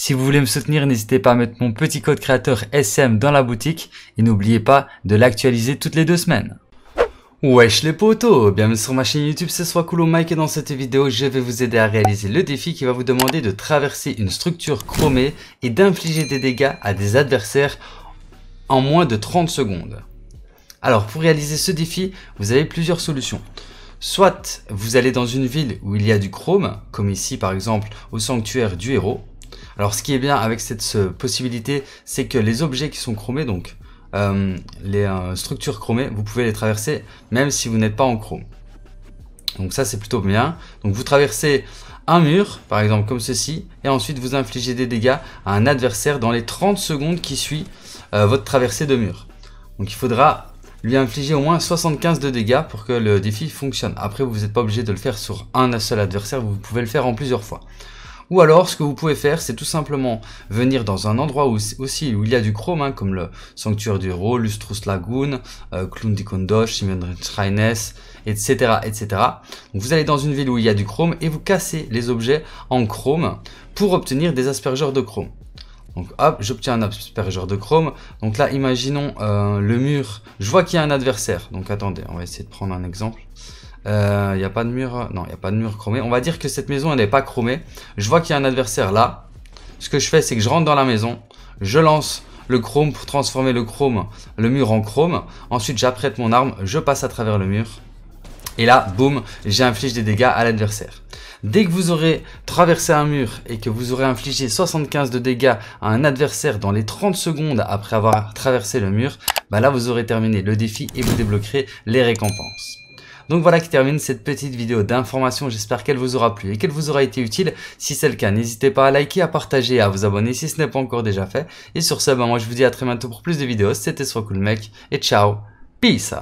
Si vous voulez me soutenir, n'hésitez pas à mettre mon petit code créateur SM dans la boutique et n'oubliez pas de l'actualiser toutes les deux semaines. Wesh les potos Bienvenue sur ma chaîne YouTube, c'est soit Mike et dans cette vidéo, je vais vous aider à réaliser le défi qui va vous demander de traverser une structure chromée et d'infliger des dégâts à des adversaires en moins de 30 secondes. Alors pour réaliser ce défi, vous avez plusieurs solutions. Soit vous allez dans une ville où il y a du chrome, comme ici par exemple au sanctuaire du héros, alors ce qui est bien avec cette possibilité, c'est que les objets qui sont chromés, donc euh, les euh, structures chromées, vous pouvez les traverser même si vous n'êtes pas en chrome. Donc ça c'est plutôt bien. Donc vous traversez un mur, par exemple comme ceci, et ensuite vous infligez des dégâts à un adversaire dans les 30 secondes qui suit euh, votre traversée de mur. Donc il faudra lui infliger au moins 75 de dégâts pour que le défi fonctionne. Après vous n'êtes pas obligé de le faire sur un seul adversaire, vous pouvez le faire en plusieurs fois. Ou alors, ce que vous pouvez faire, c'est tout simplement venir dans un endroit où, aussi où il y a du chrome, hein, comme le Sanctuaire du Héros, Lustrous Lagoon, euh, simon Shrines, etc., etc. vous allez dans une ville où il y a du chrome et vous cassez les objets en chrome pour obtenir des aspergeurs de chrome. Donc hop, j'obtiens un aspergeur de chrome. Donc là, imaginons euh, le mur. Je vois qu'il y a un adversaire. Donc attendez, on va essayer de prendre un exemple. Il euh, n'y a pas de mur. Non, il n'y a pas de mur chromé. On va dire que cette maison, elle n'est pas chromée. Je vois qu'il y a un adversaire là. Ce que je fais, c'est que je rentre dans la maison. Je lance le chrome pour transformer le chrome, le mur en chrome. Ensuite, j'apprête mon arme. Je passe à travers le mur. Et là, boum, j'inflige des dégâts à l'adversaire. Dès que vous aurez traversé un mur et que vous aurez infligé 75 de dégâts à un adversaire dans les 30 secondes après avoir traversé le mur, bah là vous aurez terminé le défi et vous débloquerez les récompenses. Donc voilà qui termine cette petite vidéo d'information. J'espère qu'elle vous aura plu et qu'elle vous aura été utile. Si c'est le cas, n'hésitez pas à liker, à partager, à vous abonner si ce n'est pas encore déjà fait. Et sur ce, ben moi je vous dis à très bientôt pour plus de vidéos. C'était cool Mec et ciao, peace